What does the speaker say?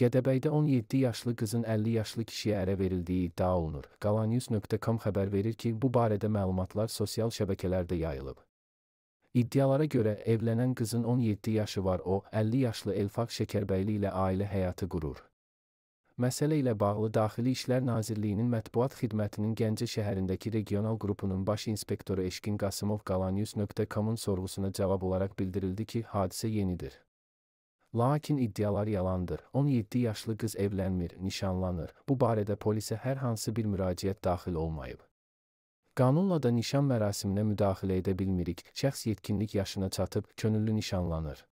Gədəbəydə 17 yaşlı qızın 50 yaşlı kişiyə ərə verildiyi iddia olunur. Qalanyüz.com xəbər verir ki, bu barədə məlumatlar sosial şəbəkələrdə yayılıb. İddialara görə evlənən qızın 17 yaşı var, o 50 yaşlı Elfaq Şəkərbəyli ilə ailə həyatı qurur. Məsələ ilə bağlı Daxili İşlər Nazirliyinin mətbuat xidmətinin Gəncə şəhərindəki regional qrupunun baş inspektoru Eşkin Qasımov qalanyüz.com-un sorğusuna cavab olaraq bildirildi ki, hadisə yenidir. Lakin iddialar yalandır. 17 yaşlı qız evlənmir, nişanlanır. Bu barədə polisə hər hansı bir müraciət daxil olmayıb. Qanunla da nişan mərasiminə müdaxilə edə bilmirik. Şəxs yetkinlik yaşına çatıb, könüllü nişanlanır.